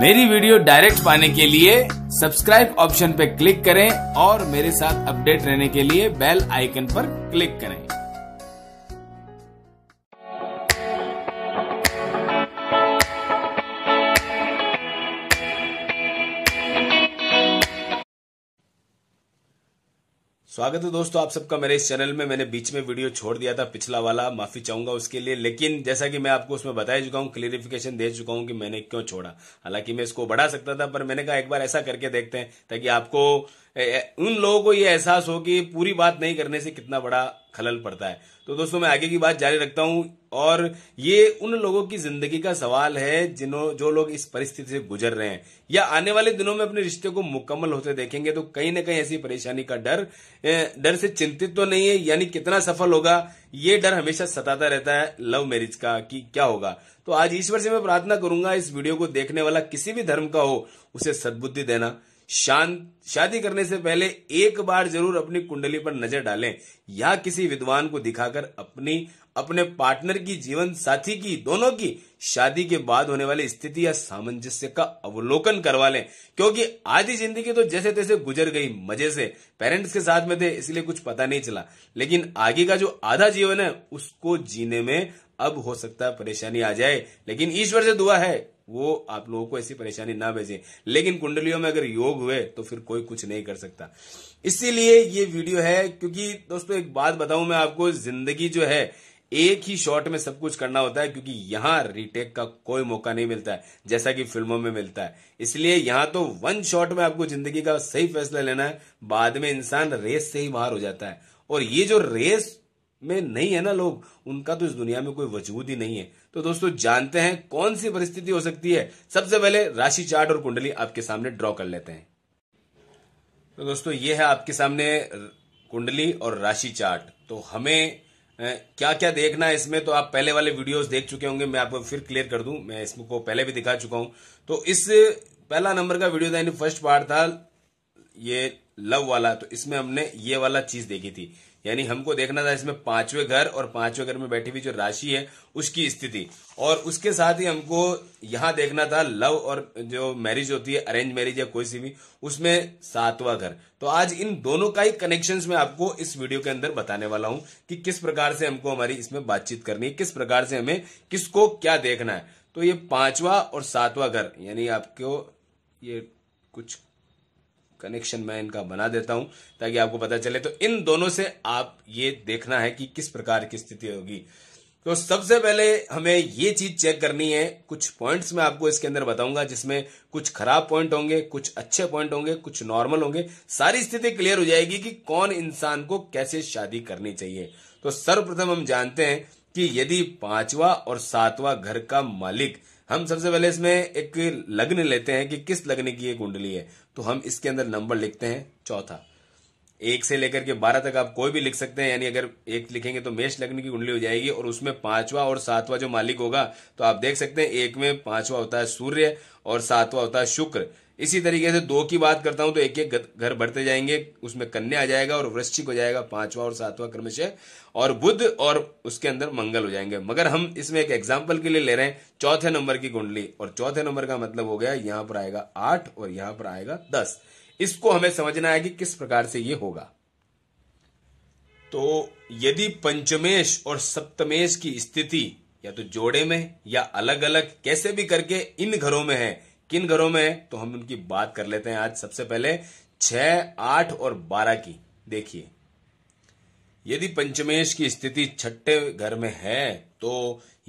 मेरी video direct पाने के लिए सब्सक्राइब ऑप्शन पर क्लिक करें और मेरे साथ अपडेट रहने के लिए बेल आइकन पर क्लिक करें स्वागत है दोस्तों आप सबका मेरे इस चैनल में मैंने बीच में वीडियो छोड़ दिया था पिछला वाला माफी चाहूंगा उसके लिए लेकिन जैसा कि मैं आपको उसमें बताया चुका हूँ क्लियरिफिकेशन दे चुका हूँ कि मैंने क्यों छोड़ा हालांकि मैं इसको बढ़ा सकता था पर मैंने कहा एक बार ऐसा करके देखते हैं ताकि आपको उन लोगों को यह एहसास हो कि पूरी बात नहीं करने से कितना बड़ा खलल पड़ता है तो दोस्तों मैं आगे की बात जारी रखता हूं और ये उन लोगों की जिंदगी का सवाल है जिन्हों जो लोग इस परिस्थिति से गुजर रहे हैं या आने वाले दिनों में अपने रिश्ते को मुकम्मल होते देखेंगे तो कहीं ना कहीं ऐसी परेशानी का डर डर से चिंतित तो नहीं है यानी कितना सफल होगा ये डर हमेशा सताता रहता है लव मैरिज का कि क्या होगा तो आज ईश्वर से मैं प्रार्थना करूंगा इस वीडियो को देखने वाला किसी भी धर्म का हो उसे सदबुद्धि देना शादी करने से पहले एक बार जरूर अपनी कुंडली पर नजर डालें या किसी विद्वान को दिखाकर अपनी अपने पार्टनर की जीवन साथी की दोनों की शादी के बाद होने वाली स्थिति या सामंजस्य का अवलोकन करवा लें क्योंकि आधी जिंदगी तो जैसे तैसे गुजर गई मजे से पेरेंट्स के साथ में थे इसलिए कुछ पता नहीं चला लेकिन आगे का जो आधा जीवन है उसको जीने में अब हो सकता है परेशानी आ जाए लेकिन ईश्वर से दुआ है वो आप लोगों को ऐसी परेशानी ना भेजे लेकिन कुंडलियों में अगर योग हुए तो फिर कोई कुछ नहीं कर सकता इसीलिए ये वीडियो है क्योंकि दोस्तों एक बात बताऊं मैं आपको जिंदगी जो है एक ही शॉट में सब कुछ करना होता है क्योंकि यहां रीटेक का कोई मौका नहीं मिलता है जैसा कि फिल्मों में मिलता है इसलिए यहां तो वन शॉट में आपको जिंदगी का सही फैसला लेना है बाद में इंसान रेस से ही बाहर हो जाता है और ये जो रेस में नहीं है ना लोग उनका तो इस दुनिया में कोई वजूद ही नहीं है तो दोस्तों जानते हैं कौन सी परिस्थिति हो सकती है सबसे पहले राशि चार्ट और कुंडली आपके सामने ड्रॉ कर लेते हैं तो दोस्तों ये है आपके सामने कुंडली और राशि चार्ट तो हमें क्या क्या देखना है इसमें तो आप पहले वाले वीडियोस देख चुके होंगे मैं आपको फिर क्लियर कर दूं मैं इसमें को पहले भी दिखा चुका हूं तो इस पहला नंबर का वीडियो था यानी फर्स्ट पार्ट था ये लव वाला तो इसमें हमने ये वाला चीज देखी थी यानी हमको देखना था इसमें पांचवें घर और पांचवें घर में बैठी हुई जो राशि है उसकी स्थिति और उसके साथ ही हमको यहां देखना था लव और जो मैरिज होती है अरेंज मैरिज या कोई सी भी उसमें सातवां घर तो आज इन दोनों का ही कनेक्शन में आपको इस वीडियो के अंदर बताने वाला हूं कि किस प्रकार से हमको हमारी इसमें बातचीत करनी है किस प्रकार से हमें किसको क्या देखना है तो ये पांचवा और सातवा घर यानी आपको ये कुछ कनेक्शन मैं इनका बना देता हूं ताकि आपको पता चले तो इन दोनों से आप ये देखना है कि किस प्रकार की स्थिति होगी तो सबसे पहले हमें ये चीज चेक करनी है कुछ पॉइंट्स मैं आपको इसके अंदर बताऊंगा जिसमें कुछ खराब पॉइंट होंगे कुछ अच्छे पॉइंट होंगे कुछ नॉर्मल होंगे सारी स्थिति क्लियर हो जाएगी कि कौन इंसान को कैसे शादी करनी चाहिए तो सर्वप्रथम हम जानते हैं कि यदि पांचवा और सातवा घर का मालिक हम सबसे पहले इसमें एक लग्न लेते हैं कि किस लग्न की ये कुंडली है तो हम इसके अंदर नंबर लिखते हैं चौथा एक से लेकर के बारह तक आप कोई भी लिख सकते हैं यानी अगर एक लिखेंगे तो मेष लग्न की कुंडली हो जाएगी और उसमें पांचवा और सातवा जो मालिक होगा तो आप देख सकते हैं एक में पांचवा होता है सूर्य और सातवा होता है शुक्र इसी तरीके से दो की बात करता हूं तो एक एक घर बढ़ते जाएंगे उसमें कन्या आ जाएगा और वृश्चिक हो जाएगा पांचवा और सातवा क्रमशः और बुद्ध और उसके अंदर मंगल हो जाएंगे मगर हम इसमें एक एग्जाम्पल के लिए ले रहे हैं चौथे नंबर की कुंडली और चौथे नंबर का मतलब हो गया यहां पर आएगा आठ और यहां पर आएगा दस इसको हमें समझना है कि किस प्रकार से ये होगा तो यदि पंचमेश और सप्तमेश की स्थिति या तो जोड़े में या अलग अलग कैसे भी करके इन घरों में है किन घरों में है तो हम उनकी बात कर लेते हैं आज सबसे पहले छह आठ और बारह की देखिए यदि पंचमेश की स्थिति छठे घर में है तो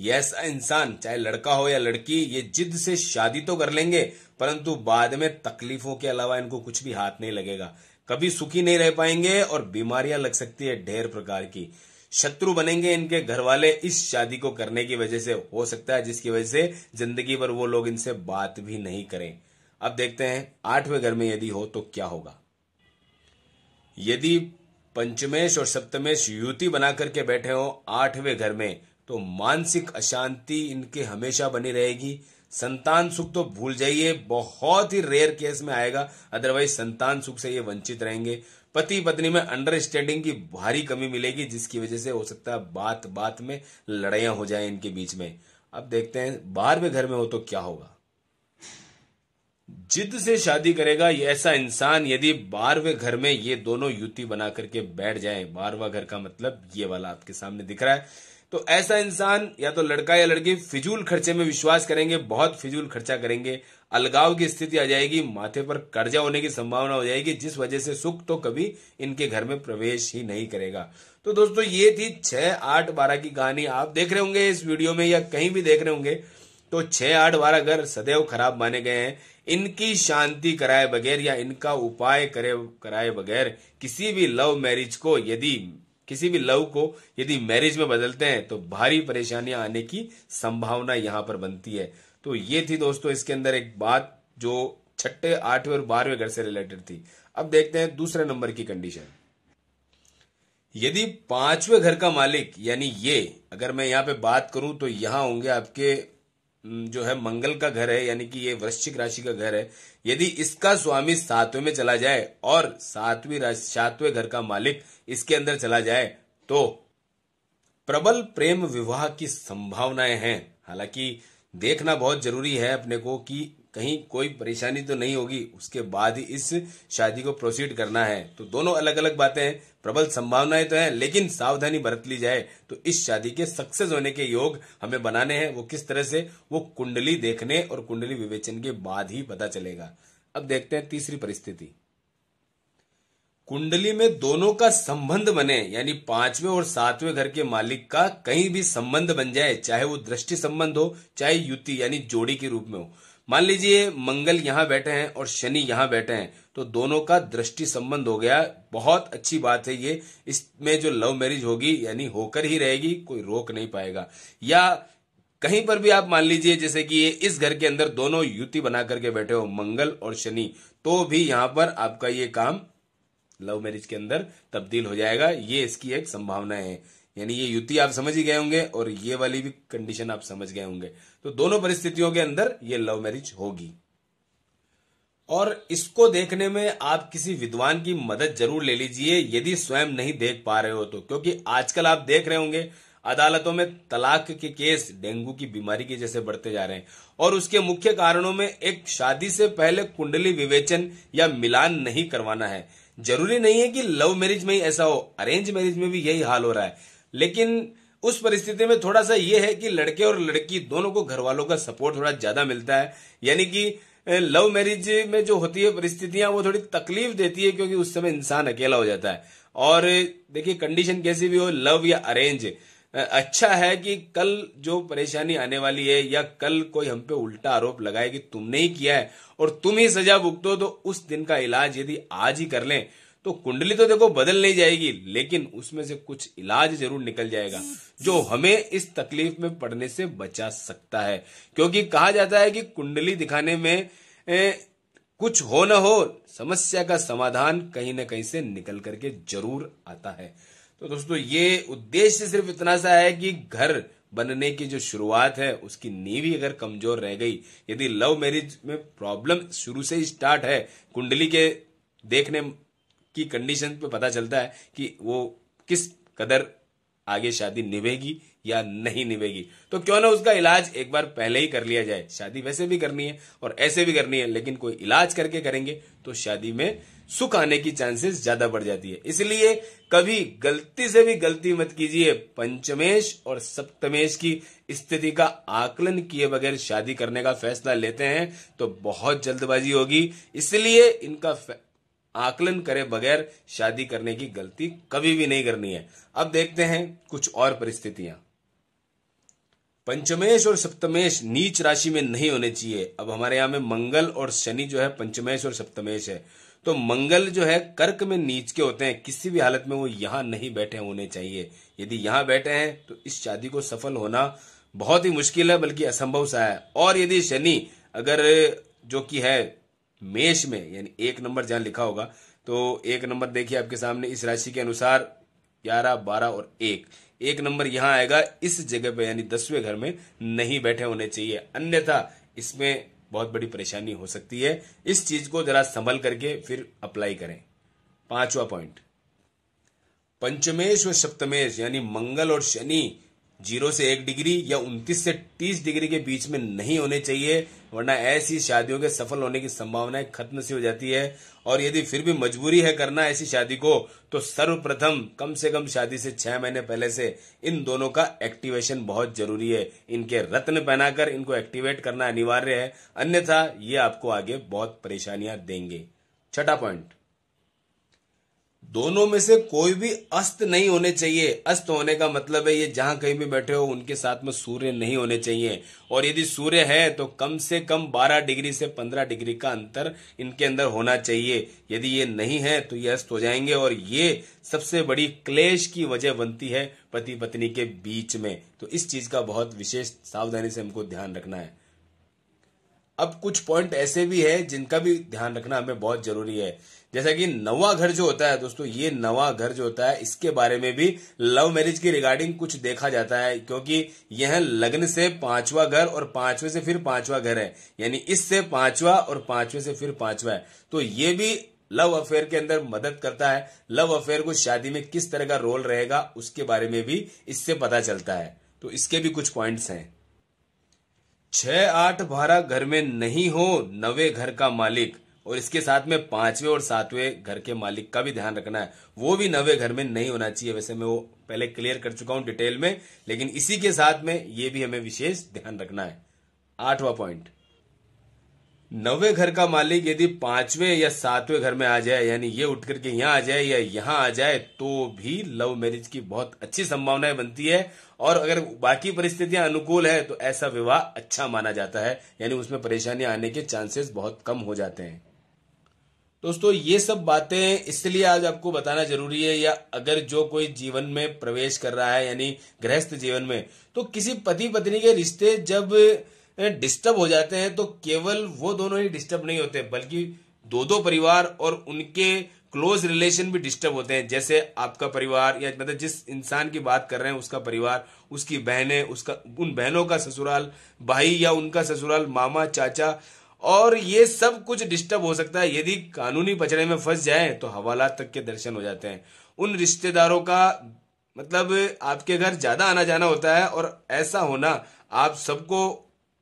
ऐसा इंसान चाहे लड़का हो या लड़की ये जिद से शादी तो कर लेंगे परंतु बाद में तकलीफों के अलावा इनको कुछ भी हाथ नहीं लगेगा कभी सुखी नहीं रह पाएंगे और बीमारियां लग सकती है ढेर प्रकार की शत्रु बनेंगे इनके घर वाले इस शादी को करने की वजह से हो सकता है जिसकी वजह से जिंदगी भर वो लोग इनसे बात भी नहीं करें अब देखते हैं आठवें घर में यदि हो तो क्या होगा यदि पंचमेश और सप्तमेश युति बना करके बैठे हो आठवें घर में तो मानसिक अशांति इनके हमेशा बनी रहेगी संतान सुख तो भूल जाइए बहुत ही रेयर केस में आएगा अदरवाइज संतान सुख से ये वंचित रहेंगे पति पत्नी में अंडरस्टैंडिंग की भारी कमी मिलेगी जिसकी वजह से हो सकता है बात बात में लड़ाइया हो जाए इनके बीच में अब देखते हैं बाहर में घर में हो तो क्या होगा जिद से शादी करेगा ऐसा इंसान यदि बारहवें घर में ये दोनों युति बना करके बैठ जाए बारहवा घर का मतलब ये वाला आपके सामने दिख रहा है तो ऐसा इंसान या तो लड़का या लड़की फिजूल खर्चे में विश्वास करेंगे बहुत फिजूल खर्चा करेंगे अलगाव की स्थिति आ जाएगी माथे पर कर्जा होने की संभावना हो जाएगी जिस वजह से सुख तो कभी इनके घर में प्रवेश ही नहीं करेगा तो दोस्तों ये थी छह आठ बारह की कहानी आप देख रहे होंगे इस वीडियो में या कहीं भी देख रहे होंगे तो छह आठ बारह घर सदैव खराब माने गए हैं इनकी शांति कराए बगैर या इनका उपाय करे कराए बगैर किसी भी लव मैरिज को यदि किसी भी लव को यदि मैरिज में बदलते हैं तो भारी परेशानियां आने की संभावना यहां पर बनती है तो ये थी दोस्तों इसके अंदर एक बात जो छठे आठवें और बारहवें घर से रिलेटेड थी अब देखते हैं दूसरे नंबर की कंडीशन यदि पांचवें घर का मालिक यानी ये अगर मैं यहां पे बात करूं तो यहां होंगे आपके जो है मंगल का घर है यानी कि ये वृश्चिक राशि का घर है यदि इसका स्वामी सातवें में चला जाए और सातवीं राशि सातवें घर का मालिक इसके अंदर चला जाए तो प्रबल प्रेम विवाह की संभावनाएं हैं हालांकि देखना बहुत जरूरी है अपने को कि कहीं कोई परेशानी तो नहीं होगी उसके बाद ही इस शादी को प्रोसीड करना है तो दोनों अलग अलग बातें हैं प्रबल संभावनाएं तो हैं लेकिन सावधानी बरत ली जाए तो इस शादी के सक्सेस होने के योग हमें बनाने हैं वो किस तरह से वो कुंडली देखने और कुंडली विवेचन के बाद ही पता चलेगा अब देखते हैं तीसरी परिस्थिति कुंडली में दोनों का संबंध बने यानी पांचवें और सातवें घर के मालिक का कहीं भी संबंध बन जाए चाहे वो दृष्टि संबंध हो चाहे युति यानी जोड़ी के रूप में हो मान लीजिए मंगल यहां बैठे हैं और शनि यहां बैठे हैं तो दोनों का दृष्टि संबंध हो गया बहुत अच्छी बात है ये इसमें जो लव मैरिज होगी यानी होकर ही रहेगी कोई रोक नहीं पाएगा या कहीं पर भी आप मान लीजिए जैसे कि ये इस घर के अंदर दोनों युति बना करके बैठे हो मंगल और शनि तो भी यहां पर आपका ये काम लव मैरिज के अंदर तब्दील हो जाएगा ये इसकी एक संभावना है यानी ये युति आप समझ ही गए होंगे और ये वाली भी कंडीशन आप समझ गए होंगे तो दोनों परिस्थितियों के अंदर ये लव मैरिज होगी और इसको देखने में आप किसी विद्वान की मदद जरूर ले लीजिए यदि स्वयं नहीं देख पा रहे हो तो क्योंकि आजकल आप देख रहे होंगे अदालतों में तलाक के केस डेंगू की बीमारी के जैसे बढ़ते जा रहे हैं और उसके मुख्य कारणों में एक शादी से पहले कुंडली विवेचन या मिलान नहीं करवाना है जरूरी नहीं है कि लव मैरिज में ही ऐसा हो अरेंज मैरिज में भी यही हाल हो रहा है लेकिन उस परिस्थिति में थोड़ा सा ये है कि लड़के और लड़की दोनों को घर वालों का सपोर्ट थोड़ा ज्यादा मिलता है यानी कि लव मैरिज में जो होती है परिस्थितियां वो थोड़ी तकलीफ देती है क्योंकि उस समय इंसान अकेला हो जाता है और देखिए कंडीशन कैसी भी हो लव या अरेंज अच्छा है कि कल जो परेशानी आने वाली है या कल कोई हम पे उल्टा आरोप लगाए कि तुमने ही किया है और तुम ही सजा भुगतो तो उस दिन का इलाज यदि आज ही कर लें तो कुंडली तो देखो बदल नहीं जाएगी लेकिन उसमें से कुछ इलाज जरूर निकल जाएगा जो हमें इस तकलीफ में पड़ने से बचा सकता है क्योंकि कहा जाता है कि कुंडली दिखाने में ए, कुछ हो ना हो समस्या का समाधान कहीं ना कहीं से निकल करके जरूर आता है तो दोस्तों ये उद्देश्य सिर्फ इतना सा है कि घर बनने की जो शुरुआत है उसकी नींव ही अगर कमजोर रह गई यदि लव मैरिज में प्रॉब्लम शुरू से ही स्टार्ट है कुंडली के देखने की कंडीशन पे पता चलता है कि वो किस कदर आगे शादी निभेगी या नहीं निभेगी तो क्यों ना उसका इलाज एक बार पहले ही कर लिया जाए शादी वैसे भी करनी है और ऐसे भी करनी है लेकिन कोई इलाज करके करेंगे तो शादी में सुख आने की चांसेस ज्यादा बढ़ जाती है इसलिए कभी गलती से भी गलती मत कीजिए पंचमेश और सप्तमेश की स्थिति का आकलन किए बगैर शादी करने का फैसला लेते हैं तो बहुत जल्दबाजी होगी इसलिए इनका आकलन करे बगैर शादी करने की गलती कभी भी नहीं करनी है अब देखते हैं कुछ और परिस्थितियां पंचमेश और सप्तमेश नीच राशि में नहीं होने चाहिए अब हमारे यहां में मंगल और शनि जो है पंचमेश और सप्तमेश है तो मंगल जो है कर्क में नीच के होते हैं किसी भी हालत में वो यहां नहीं बैठे होने चाहिए यदि यहां बैठे हैं तो इस शादी को सफल होना बहुत ही मुश्किल है बल्कि असंभव सा है और यदि शनि अगर जो कि है मेष में यानी एक नंबर जहां लिखा होगा तो एक नंबर देखिए आपके सामने इस राशि के अनुसार ग्यारह बारह और एक एक नंबर यहां आएगा इस जगह पे यानी दसवें घर में नहीं बैठे होने चाहिए अन्यथा इसमें बहुत बड़ी परेशानी हो सकती है इस चीज को जरा संभल करके फिर अप्लाई करें पांचवा पॉइंट पंचमेश और सप्तमेश यानी मंगल और शनि जीरो से एक डिग्री या उनतीस से तीस डिग्री के बीच में नहीं होने चाहिए वरना ऐसी शादियों के सफल होने की संभावनाएं खत्म सी हो जाती है और यदि फिर भी मजबूरी है करना ऐसी शादी को तो सर्वप्रथम कम से कम शादी से छह महीने पहले से इन दोनों का एक्टिवेशन बहुत जरूरी है इनके रत्न पहनाकर इनको एक्टिवेट करना अनिवार्य है अन्यथा ये आपको आगे बहुत परेशानियां देंगे छठा पॉइंट दोनों में से कोई भी अस्त नहीं होने चाहिए अस्त होने का मतलब है ये जहां कहीं भी बैठे हो उनके साथ में सूर्य नहीं होने चाहिए और यदि सूर्य है तो कम से कम 12 डिग्री से 15 डिग्री का अंतर इनके अंदर होना चाहिए यदि ये नहीं है तो ये अस्त हो जाएंगे और ये सबसे बड़ी क्लेश की वजह बनती है पति पत्नी के बीच में तो इस चीज का बहुत विशेष सावधानी से हमको ध्यान रखना है अब कुछ पॉइंट ऐसे भी है जिनका भी ध्यान रखना हमें बहुत जरूरी है जैसा कि नवा घर जो होता है दोस्तों ये नवा घर जो होता है इसके बारे में भी लव मैरिज की रिगार्डिंग कुछ देखा जाता है क्योंकि यह लग्न से पांचवा घर और पांचवे से फिर पांचवा घर है यानी इससे पांचवा और पांचवे से फिर पांचवा है तो ये भी लव अफेयर के अंदर मदद करता है लव अफेयर को शादी में किस तरह का रोल रहेगा उसके बारे में भी इससे पता चलता है तो इसके भी कुछ पॉइंट्स हैं छह आठ बारह घर में नहीं हो नवे घर का मालिक और इसके साथ में पांचवे और सातवें घर के मालिक का भी ध्यान रखना है वो भी नवे घर में नहीं होना चाहिए वैसे मैं वो पहले क्लियर कर चुका हूं डिटेल में लेकिन इसी के साथ में ये भी हमें विशेष ध्यान रखना है आठवां पॉइंट नवे घर का मालिक यदि पांचवें या सातवें घर में आ जाए यानी ये उठ करके यहाँ आ जाए या यहाँ आ जाए तो भी लव मैरिज की बहुत अच्छी संभावनाएं बनती है और अगर बाकी परिस्थितियां अनुकूल है तो ऐसा विवाह अच्छा माना जाता है यानी उसमें परेशानी आने के चांसेस बहुत कम हो जाते हैं दोस्तों ये सब बातें इसलिए आज आपको बताना जरूरी है या अगर जो कोई जीवन में प्रवेश कर रहा है यानी गृहस्थ जीवन में तो किसी पति पत्नी के रिश्ते जब डिस्टर्ब हो जाते हैं तो केवल वो दोनों ही डिस्टर्ब नहीं होते बल्कि दो दो परिवार और उनके क्लोज रिलेशन भी डिस्टर्ब होते हैं जैसे आपका परिवार या मतलब जिस इंसान की बात कर रहे हैं उसका परिवार उसकी बहनें उसका उन बहनों का ससुराल भाई या उनका ससुराल मामा चाचा और ये सब कुछ डिस्टर्ब हो सकता है यदि कानूनी पचड़े में फंस जाए तो हवालात तक के दर्शन हो जाते हैं उन रिश्तेदारों का मतलब आपके घर ज़्यादा आना जाना होता है और ऐसा होना आप सबको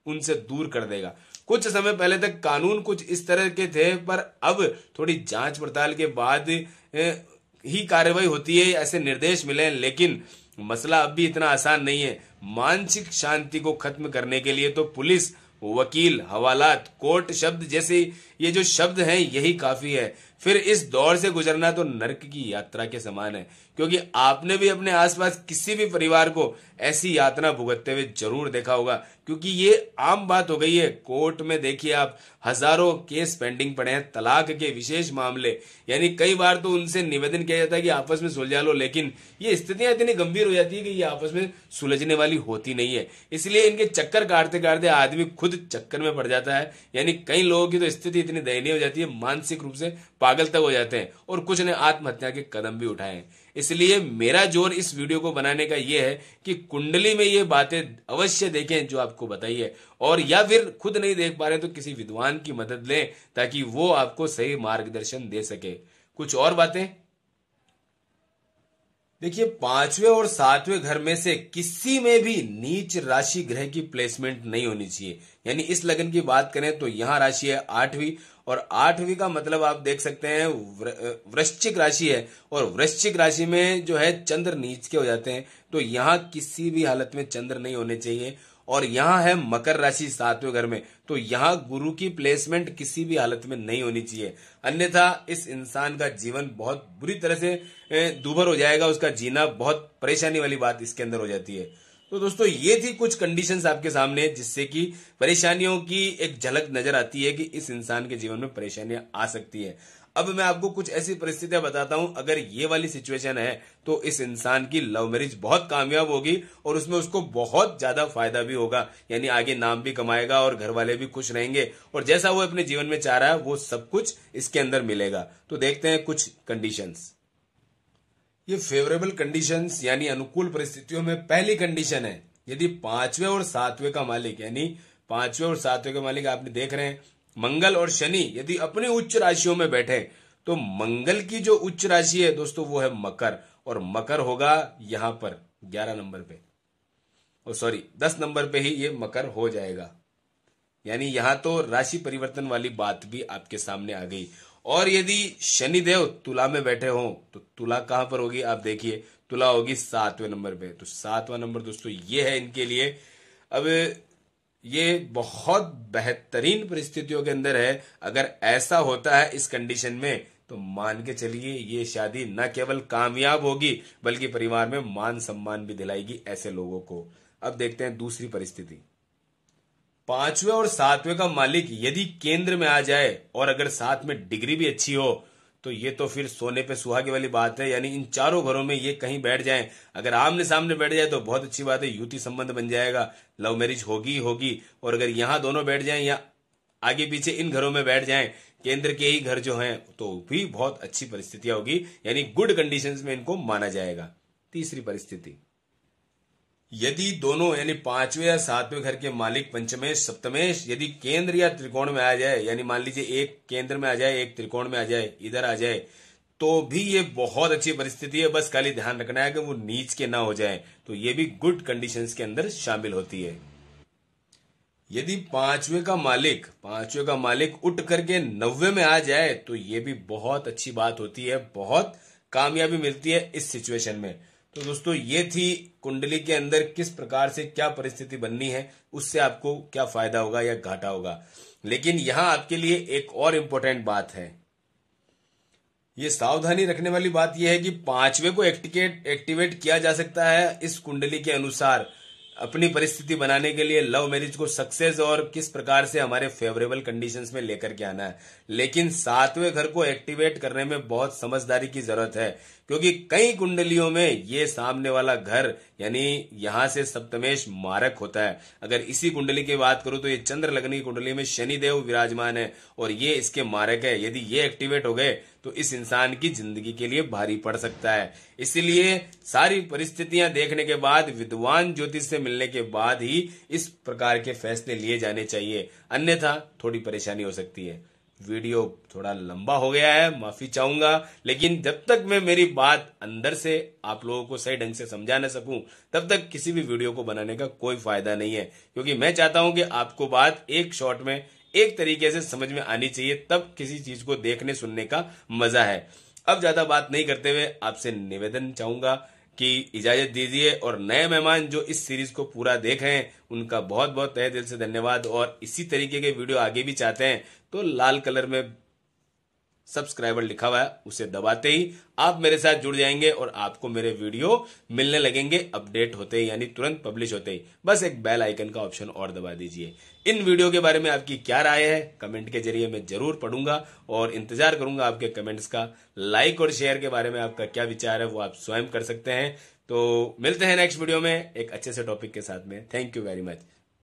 उनसे दूर कर देगा कुछ समय पहले तक कानून कुछ इस तरह के थे पर अब थोड़ी जांच पड़ताल के बाद ही कार्रवाई होती है ऐसे निर्देश मिले लेकिन मसला अब भी इतना आसान नहीं है मानसिक शांति को खत्म करने के लिए तो पुलिस वकील हवालात कोर्ट शब्द जैसे ये जो शब्द हैं यही काफी है फिर इस दौर से गुजरना तो नरक की यात्रा के समान है क्योंकि आपने भी अपने आसपास किसी भी परिवार को ऐसी यात्रा भुगतते हुए जरूर देखा होगा क्योंकि ये आम बात हो गई है कोर्ट में देखिए आप हजारों केस पेंडिंग पड़े हैं तलाक के विशेष मामले यानी कई बार तो उनसे निवेदन किया जाता है कि आपस में सुलझा लो लेकिन ये स्थितियां इतनी गंभीर हो जाती है कि ये आपस में सुलझने वाली होती नहीं है इसलिए इनके चक्कर काटते काटते आदमी खुद चक्कर में पड़ जाता है यानी कई लोगों की तो स्थिति इतनी दयनीय हो जाती है मानसिक रूप से पागल तक हो जाते हैं और कुछ ने आत्महत्या के कदम भी उठाए इसलिए मेरा जोर इस वीडियो को बनाने का यह है कि कुंडली में ये बातें अवश्य देखें जो आपको बताई है और या फिर खुद नहीं देख पा रहे तो किसी विद्वान की मदद लें ताकि वो आपको सही मार्गदर्शन दे सके कुछ और बातें देखिए पांचवें और सातवें घर में से किसी में भी नीच राशि ग्रह की प्लेसमेंट नहीं होनी चाहिए यानी इस लगन की बात करें तो यहां राशि है आठवीं और आठवीं का मतलब आप देख सकते हैं वृश्चिक राशि है और वृश्चिक राशि में जो है चंद्र नीच के हो जाते हैं तो यहां किसी भी हालत में चंद्र नहीं होने चाहिए और यहाँ है मकर राशि सातवें घर में तो यहाँ गुरु की प्लेसमेंट किसी भी हालत में नहीं होनी चाहिए अन्यथा इस इंसान का जीवन बहुत बुरी तरह से दूभर हो जाएगा उसका जीना बहुत परेशानी वाली बात इसके अंदर हो जाती है तो दोस्तों ये थी कुछ कंडीशंस आपके सामने जिससे कि परेशानियों की एक झलक नजर आती है कि इस इंसान के जीवन में परेशानियां आ सकती है अब मैं आपको कुछ ऐसी परिस्थितियां बताता हूं अगर ये वाली सिचुएशन है तो इस इंसान की लव मैरिज बहुत कामयाब होगी और उसमें उसको बहुत ज्यादा फायदा भी होगा यानी आगे नाम भी कमाएगा और घर वाले भी खुश रहेंगे और जैसा वो अपने जीवन में चाह रहा है वो सब कुछ इसके अंदर मिलेगा तो देखते हैं कुछ कंडीशन ये फेवरेबल कंडीशन यानी अनुकूल परिस्थितियों में पहली कंडीशन है यदि पांचवें और सातवें का मालिक यानी पांचवें और सातवें का मालिक आपने देख रहे हैं मंगल और शनि यदि अपनी उच्च राशियों में बैठे तो मंगल की जो उच्च राशि है दोस्तों वो है मकर और मकर होगा यहां पर ग्यारह नंबर पे और सॉरी दस नंबर पे ही ये मकर हो जाएगा यानी यहां तो राशि परिवर्तन वाली बात भी आपके सामने आ गई और यदि शनिदेव तुला में बैठे हों तो तुला कहां पर होगी आप देखिए तुला होगी सातवें नंबर पे तो सातवां नंबर दोस्तों ये है इनके लिए अब ये बहुत बेहतरीन परिस्थितियों के अंदर है अगर ऐसा होता है इस कंडीशन में तो मान के चलिए ये शादी न केवल कामयाब होगी बल्कि परिवार में मान सम्मान भी दिलाएगी ऐसे लोगों को अब देखते हैं दूसरी परिस्थिति पांचवें और सातवें का मालिक यदि केंद्र में आ जाए और अगर साथ में डिग्री भी अच्छी हो तो ये तो फिर सोने पे सुहागे वाली बात है यानी इन चारों घरों में ये कहीं बैठ जाए अगर आमने सामने बैठ जाए तो बहुत अच्छी बात है युति संबंध बन जाएगा लव मैरिज होगी होगी और अगर यहाँ दोनों बैठ जाए या आगे पीछे इन घरों में बैठ जाए केंद्र के ही घर जो है तो भी बहुत अच्छी परिस्थितियां होगी यानी गुड कंडीशन में इनको माना जाएगा तीसरी परिस्थिति यदि दोनों यानी पांचवें या सातवें घर के मालिक पंचमेश सप्तमेश यदि केंद्र या त्रिकोण में आ जाए यानी मान लीजिए एक केंद्र में आ जाए एक त्रिकोण में आ जाए इधर आ जाए तो भी ये बहुत अच्छी परिस्थिति है बस खाली ध्यान रखना है कि वो नीच के ना हो जाए तो ये भी गुड कंडीशंस के अंदर शामिल होती है यदि पांचवे का मालिक पांचवे का मालिक उठ करके नब्बे में आ जाए तो ये भी बहुत अच्छी बात होती है बहुत कामयाबी मिलती है इस सिचुएशन में तो दोस्तों ये थी कुंडली के अंदर किस प्रकार से क्या परिस्थिति बननी है उससे आपको क्या फायदा होगा या घाटा होगा लेकिन यहां आपके लिए एक और इंपॉर्टेंट बात है ये सावधानी रखने वाली बात यह है कि पांचवे को एक्टिकेट एक्टिवेट किया जा सकता है इस कुंडली के अनुसार अपनी परिस्थिति बनाने के लिए लव मैरिज को सक्सेस और किस प्रकार से हमारे फेवरेबल कंडीशंस में लेकर के आना है लेकिन सातवें घर को एक्टिवेट करने में बहुत समझदारी की जरूरत है क्योंकि कई कुंडलियों में ये सामने वाला घर यानी यहां से सप्तमेश मारक होता है अगर इसी कुंडली की बात करूं तो ये चंद्र लग्न की कुंडली में शनिदेव विराजमान है और ये इसके मारक है यदि ये एक्टिवेट हो गए तो इस इंसान की जिंदगी के लिए भारी पड़ सकता है इसलिए सारी परिस्थितियां देखने के बाद विद्वान ज्योतिष से मिलने के बाद ही इस प्रकार के फैसले लिए जाने चाहिए अन्यथा थोड़ी परेशानी हो सकती है वीडियो थोड़ा लंबा हो गया है माफी चाहूंगा लेकिन जब तक मैं मेरी बात अंदर से आप लोगों को सही ढंग से समझा ना सकूं तब तक किसी भी वीडियो को बनाने का कोई फायदा नहीं है क्योंकि मैं चाहता हूं कि आपको बात एक शॉट में एक तरीके से समझ में आनी चाहिए तब किसी चीज को देखने सुनने का मजा है अब ज्यादा बात नहीं करते हुए आपसे निवेदन चाहूंगा कि इजाजत दीजिए और नए मेहमान जो इस सीरीज को पूरा देख रहे हैं उनका बहुत बहुत तय दिल से धन्यवाद और इसी तरीके के वीडियो आगे भी चाहते हैं तो लाल कलर में सब्सक्राइबर लिखा हुआ है उसे दबाते ही आप मेरे साथ जुड़ जाएंगे और आपको मेरे वीडियो मिलने लगेंगे अपडेट होते ही यानी तुरंत पब्लिश होते ही बस एक बेल आइकन का ऑप्शन और दबा दीजिए इन वीडियो के बारे में आपकी क्या राय है कमेंट के जरिए मैं जरूर पढ़ूंगा और इंतजार करूंगा आपके कमेंट्स का लाइक और शेयर के बारे में आपका क्या विचार है वो आप स्वयं कर सकते हैं तो मिलते हैं नेक्स्ट वीडियो में एक अच्छे से टॉपिक के साथ में थैंक यू वेरी मच